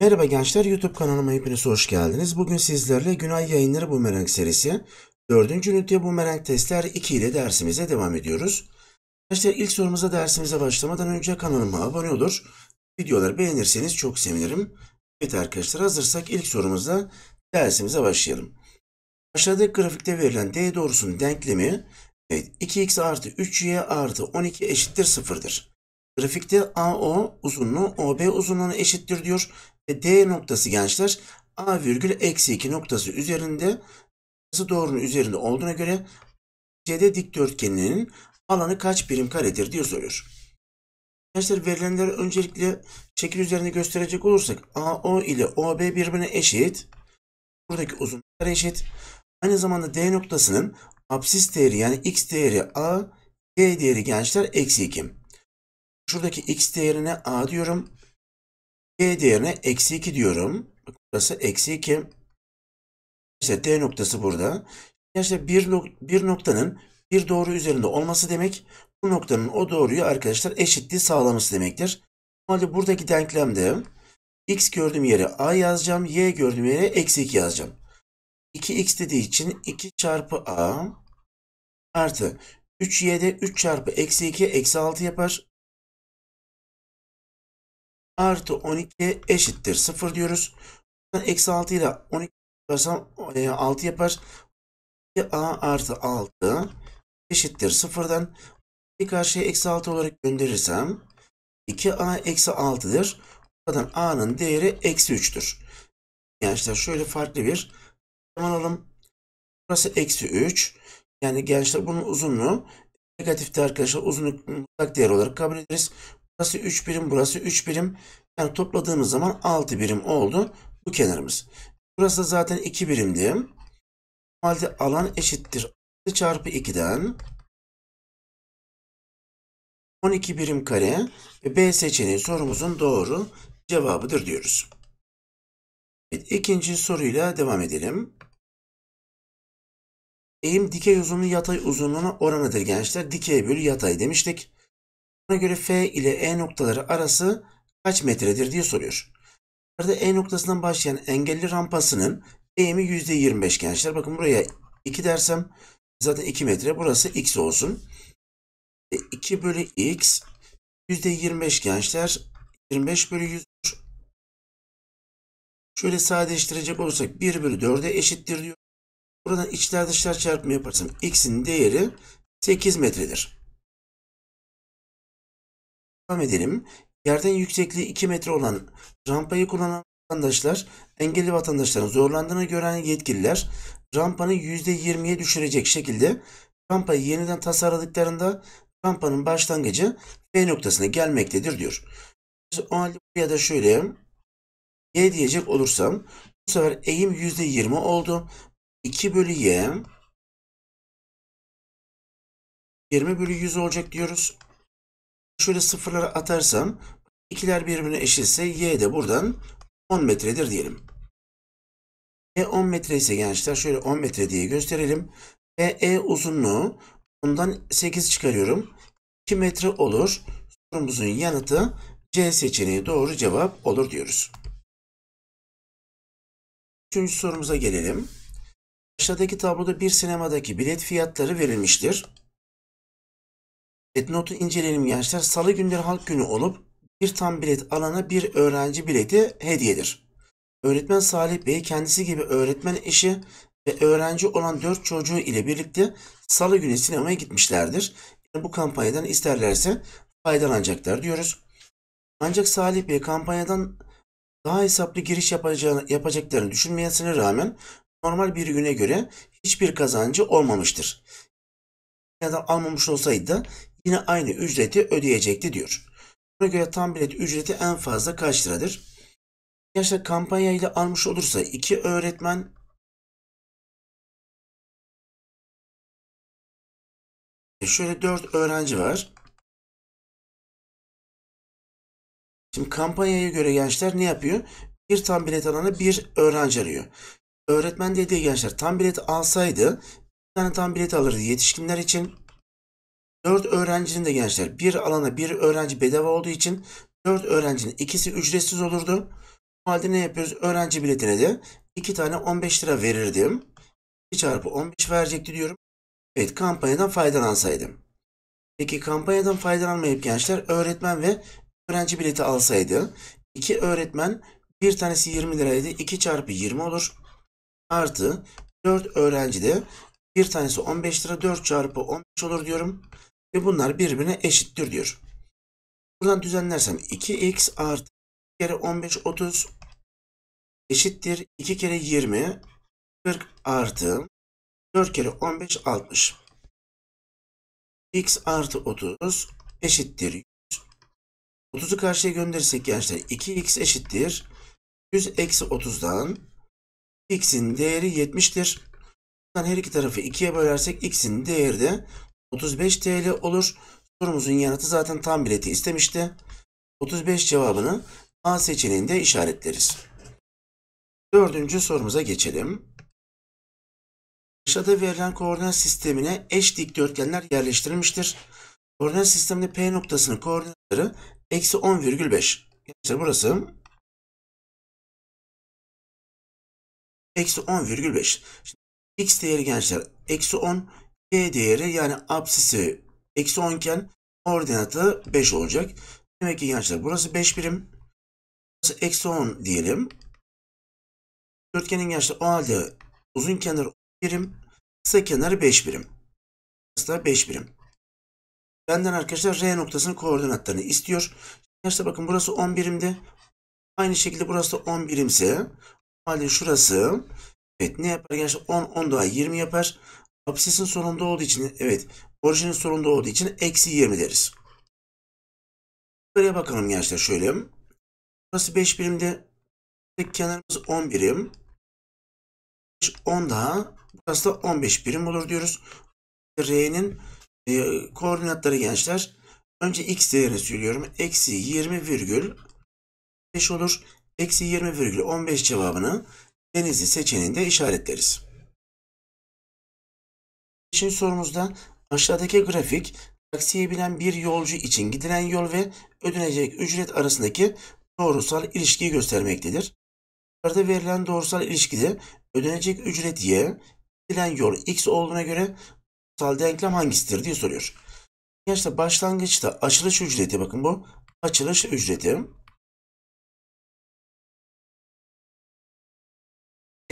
Merhaba gençler YouTube kanalıma hepiniz hoş geldiniz. Bugün sizlerle Günay Yayınları Bumerang serisi 4. ünite Bumerang Testler 2 ile dersimize devam ediyoruz. Gençler ilk sorumuza dersimize başlamadan önce kanalıma abone olur. Videoları beğenirseniz çok sevinirim. Evet arkadaşlar hazırsak ilk sorumuzla dersimize başlayalım. Aşağıdaki grafikte verilen D doğrusunun denklemi Evet 2x artı 3y artı 12 eşittir 0'dır. Grafikte AO uzunluğu OB uzunluğuna eşittir diyor. Ve D noktası gençler A virgül eksi 2 noktası üzerinde doğrunun üzerinde olduğuna göre CD dikdörtgeninin alanı kaç birim karedir diye soruyor. Gençler verilenleri öncelikle şekil üzerinde gösterecek olursak AO ile OB birbirine eşit. Buradaki uzunluklar eşit. Aynı zamanda D noktasının Apsis değeri yani x değeri a, y değeri gençler eksi 2. Şuradaki x değerine a diyorum. Y değerine eksi 2 diyorum. burası eksi 2. İşte D noktası burada. Gençler bir, bir noktanın bir doğru üzerinde olması demek bu noktanın o doğruyu arkadaşlar eşitliği sağlaması demektir. O buradaki denklemde x gördüğüm yere a yazacağım, y gördüğüm yere eksi 2 yazacağım. 2x dediği için 2 çarpı a artı 3y'de 3 çarpı eksi 2 eksi 6 yapar. Artı 12 eşittir 0 diyoruz. Buradan eksi 6 ile 12 yaparsam 6 e, yapar. 2a artı 6 eşittir 0'dan bir karşıya eksi 6 olarak gönderirsem 2a eksi 6'dır. Buradan a'nın değeri eksi 3'tür. Gençler yani işte şöyle farklı bir alalım. Burası eksi 3. Yani gençler bunun uzunluğu negatifte arkadaşlar uzunluk mutlak değer olarak kabul ederiz. Burası 3 birim, burası 3 birim. Yani topladığımız zaman 6 birim oldu bu kenarımız. Burası da zaten 2 birimdi. Halde alan eşittir 6 çarpı 2'den 12 birim kare ve B seçeneği sorumuzun doğru cevabıdır diyoruz. Evet, ikinci soruyla devam edelim. Eğim dikey uzunluğu yatay uzunluğuna oranıdır gençler. Dikey bölü yatay demiştik. Buna göre F ile E noktaları arası kaç metredir diye soruyor. Burada E noktasından başlayan engelli rampasının eğimi %25 gençler. Bakın buraya 2 dersem zaten 2 metre. Burası X olsun. 2 e, bölü X %25 gençler. 25 bölü 100 Şöyle sadeleştirecek olursak 1 bölü 4'e eşittir diyor. Buradan içler dışlar çarpımı yaparsam x'in değeri 8 metredir. Devam edelim. Yerden yüksekliği 2 metre olan rampayı kullanan vatandaşlar, engelli vatandaşların zorlandığını gören yetkililer rampanı %20'ye düşürecek şekilde rampayı yeniden tasarladıklarında rampanın başlangıcı F noktasına gelmektedir diyor. Biz o halde buraya da şöyle Y diyecek olursam bu sefer eğim %20 oldu. 2 bölü y 20 bölü 100 olacak diyoruz. Şöyle sıfırları atarsam ikiler birbirine eşitse y de buradan 10 metredir diyelim. E 10 metre ise gençler şöyle 10 metre diye gösterelim. E, e uzunluğu ondan 8 çıkarıyorum. 2 metre olur. Sorumuzun yanıtı C seçeneği doğru cevap olur diyoruz. Üçüncü sorumuza gelelim. Aşağıdaki tabloda bir sinemadaki bilet fiyatları verilmiştir. Etnotu inceleyelim gençler. Salı günleri halk günü olup bir tam bilet alana bir öğrenci bileti hediyedir. Öğretmen Salih Bey kendisi gibi öğretmen eşi ve öğrenci olan 4 çocuğu ile birlikte salı günü sinemaya gitmişlerdir. Yani bu kampanyadan isterlerse faydalanacaklar diyoruz. Ancak Salih Bey kampanyadan daha hesaplı giriş yapacağını, yapacaklarını düşünmeyesine rağmen normal bir güne göre hiçbir kazancı olmamıştır. Adam almamış olsaydı yine aynı ücreti ödeyecekti diyor. Buna göre tam bilet ücreti en fazla kaç liradır? Yaşta kampanya ile almış olursa iki öğretmen e, Şöyle 4 öğrenci var. Şimdi kampanyaya göre gençler ne yapıyor? Bir tam bilet alana bir öğrenci arıyor öğretmen dediği gençler tam bilet alsaydı bir tane tam bilet alırdı yetişkinler için. 4 öğrencinin de gençler bir alana bir öğrenci bedava olduğu için 4 öğrencinin ikisi ücretsiz olurdu. Bu halde ne yapıyoruz? Öğrenci biletine de 2 tane 15 lira verirdim. 2 çarpı 15 verecekti diyorum. Evet kampanyadan faydalansaydım. Peki kampanyadan faydalanmayıp gençler öğretmen ve öğrenci bileti alsaydı. 2 öğretmen bir tanesi 20 liraydı. 2 çarpı 20 olur artı 4 öğrenci de bir tanesi 15 lira 4 çarpı 15 olur diyorum. Ve bunlar birbirine eşittir diyor. Buradan düzenlersem 2x artı 2 kere 15 30 eşittir 2 kere 20 40 artı 4 kere 15 60 x artı 30 eşittir 100. 30'u karşıya gönderirsek gençler 2x eşittir 100 eksi 30'dan x'in değeri 70'tir. Buradan her iki tarafı 2'ye bölersek x'in değeri de 35 TL olur. Sorumuzun yanıtı zaten tam bileti istemişti. 35 cevabını A seçeneğinde işaretleriz. Dördüncü sorumuza geçelim. Aşağıda verilen koordinat sistemine eş dikdörtgenler yerleştirilmiştir. Koordinat sisteminde P noktasının koordinatları eksi 10,5. Gençler burası Eksi 10,5. Şimdi x değeri gençler eksi 10. Y değeri yani absisi eksi 10 iken ordinatı 5 olacak. Demek ki gençler burası 5 birim. Burası eksi 10 diyelim. Dörtgenin gençler o halde uzun kenarı 10 birim. Kısa kenarı 5 birim. Burası da 5 birim. Benden arkadaşlar R noktasının koordinatlarını istiyor. Gençler bakın burası 10 birimdi. Aynı şekilde burası da 10 birimse halde şurası evet ne yapar gençler? 10, 10 daha 20 yapar. Absisin sonunda olduğu için evet orijinin sonunda olduğu için eksi 20 deriz. Buraya bakalım gençler şöyle. Burası 5 birimde. Kenarımız 10 birim. 10 daha. Burası da 15 birim olur diyoruz. R'nin e, koordinatları gençler. Önce x değerini söylüyorum. Eksi 20 virgül 5 olur eksi 20,15 cevabını Denizli seçeneğinde işaretleriz. Şimdi sorumuzda aşağıdaki grafik taksiye binen bir yolcu için gidilen yol ve ödenecek ücret arasındaki doğrusal ilişkiyi göstermektedir. Yukarıda verilen doğrusal ilişkide ödenecek ücret y, gidilen yol x olduğuna göre doğrusal denklem hangisidir diye soruyor. Arkadaşlar başlangıçta açılış ücreti bakın bu açılış ücreti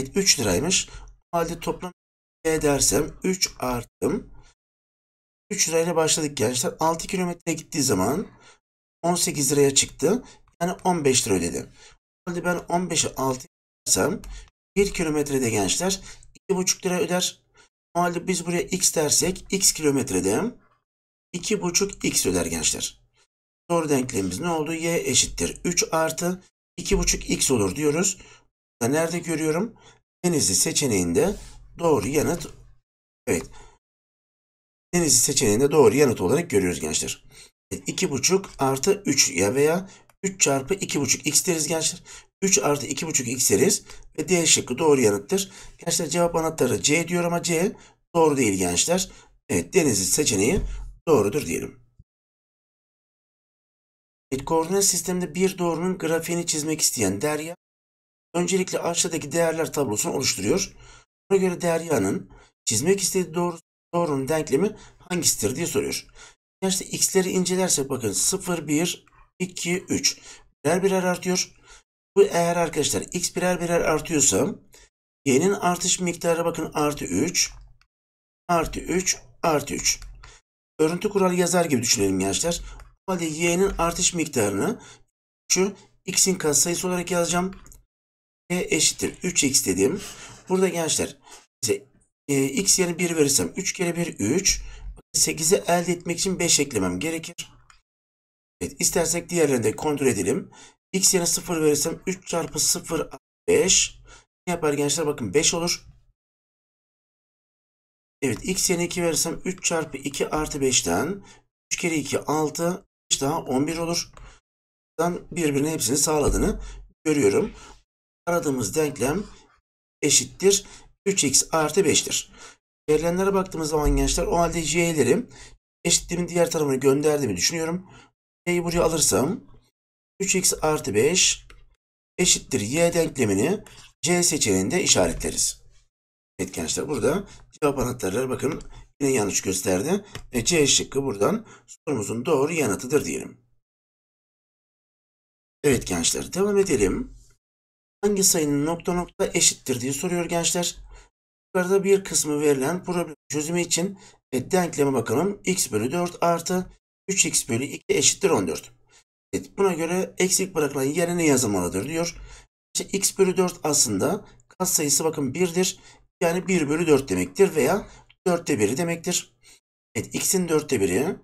Evet 3 liraymış. O halde toplam B dersem 3 artım 3 lirayla başladık gençler. 6 kilometre gittiği zaman 18 liraya çıktı. Yani 15 lira ödedim. O halde ben 15'e 6 dersem 1 kilometrede gençler 2,5 lira öder. O halde biz buraya x dersek x kilometrede 2,5 x öder gençler. Doğru denklemimiz ne oldu? y eşittir 3 artı 2,5 x olur diyoruz nerede görüyorum? Denizli seçeneğinde doğru yanıt evet. Denizli seçeneğinde doğru yanıt olarak görüyoruz gençler. 2,5 artı 3 ya veya 3 çarpı 2,5 x deriz gençler. 3 artı 2,5 x deriz ve D şıkkı doğru yanıttır. Gençler cevap anahtarı C diyorum ama C doğru değil gençler. Evet Denizli seçeneği doğrudur diyelim. Evet, koordinat sisteminde bir doğrunun grafiğini çizmek isteyen Derya öncelikle aşağıdaki değerler tablosunu oluşturuyor. Buna göre Derya'nın çizmek istediği doğru, doğrunun denklemi hangisidir diye soruyor. İşte x'leri incelersek bakın 0, 1, 2, 3 birer birer artıyor. Bu eğer arkadaşlar x birer birer artıyorsa y'nin artış miktarı bakın artı 3 artı 3 artı 3. Örüntü kuralı yazar gibi düşünelim gençler. O halde y'nin artış miktarını şu x'in katsayısı olarak yazacağım e eşittir 3x dedim. Burada gençler e, x yerine 1 verirsem 3 kere 1 3. 8'i elde etmek için 5 eklemem gerekir. Evet, istersek diğerlerini de kontrol edelim. x yerine 0 verirsem 3 çarpı 0 5. Ne yapar gençler? Bakın 5 olur. Evet x yerine 2 verirsem 3 çarpı 2 artı 5'ten 3 kere 2 6 5 daha 11 olur. Birbirine hepsini sağladığını görüyorum aradığımız denklem eşittir 3x artı 5'tir. Verilenlere baktığımız zaman gençler o halde c'leri eşitliğimin diğer tarafını gönderdiğimi düşünüyorum. C'yi buraya alırsam 3x artı 5 eşittir y denklemini c seçeneğinde işaretleriz. Evet gençler burada cevap anahtarları bakın yine yanlış gösterdi. Ve C şıkkı buradan sorumuzun doğru yanıtıdır diyelim. Evet gençler devam edelim hangi sayının nokta nokta eşittir diye soruyor gençler. Yukarıda bir kısmı verilen problem çözümü için evet, denkleme bakalım. x bölü 4 artı 3x bölü 2 eşittir 14. Evet, buna göre eksik bırakılan yerine yazılmalıdır diyor. İşte x bölü 4 aslında kat sayısı bakın 1'dir. Yani 1 bölü 4 demektir veya 4'te 1'i demektir. Evet x'in 4'te 1'i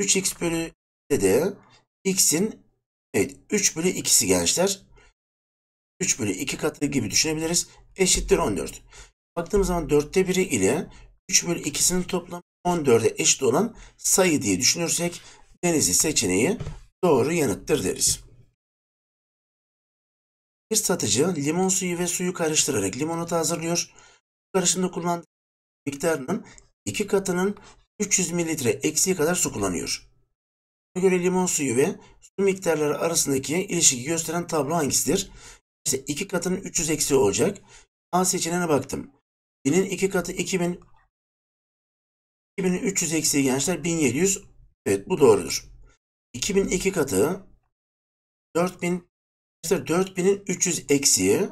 3x bölü de de x'in evet 3 bölü 2'si gençler. 3 bölü 2 katı gibi düşünebiliriz. Eşittir 14. Baktığımız zaman 4'te 1'i ile 3 bölü 2'sinin toplamı 14'e eşit olan sayı diye düşünürsek Denizli seçeneği doğru yanıttır deriz. Bir satıcı limon suyu ve suyu karıştırarak limonata hazırlıyor. Bu karışımda kullandığı miktarının 2 katının 300 mililitre eksiği kadar su kullanıyor. Buna göre limon suyu ve su miktarları arasındaki ilişkiyi gösteren tablo hangisidir? ise 2 katının 300 eksi olacak. A seçeneğine baktım. 1000'in 2 katı 2000. 2300 eksi gençler 1700. Evet bu doğrudur. 2000 2 katı 4000 Gençler 4000'in 300 eksiği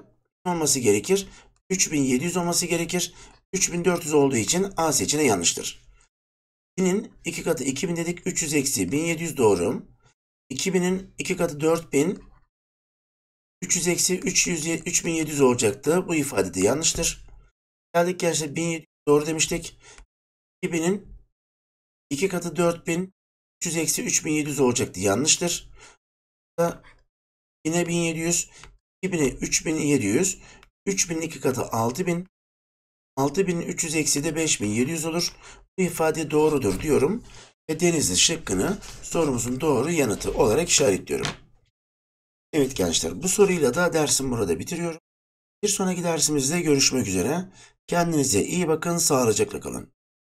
olması gerekir. 3700 olması gerekir. 3400 olduğu için A seçeneği yanlıştır. 1000'in 2 katı 2000 dedik. 300 eksi 1700 doğru. 2000'in 2 katı 4000 300 eksi 300, 3700 olacaktı. Bu ifade de yanlıştır. Geldik gençler 1700 doğru demiştik. 2000'in 2 katı 4000 300 eksi 3700 olacaktı. Yanlıştır. Burada yine 1700 2000'e 3700 3000'in 2 katı 6000 300 eksi de 5700 olur. Bu ifade doğrudur diyorum ve Denizli şıkkını sorumuzun doğru yanıtı olarak işaretliyorum. Evet gençler bu soruyla da dersim burada bitiriyorum. Bir sonraki dersimizde görüşmek üzere. Kendinize iyi bakın, sağlıcakla kalın.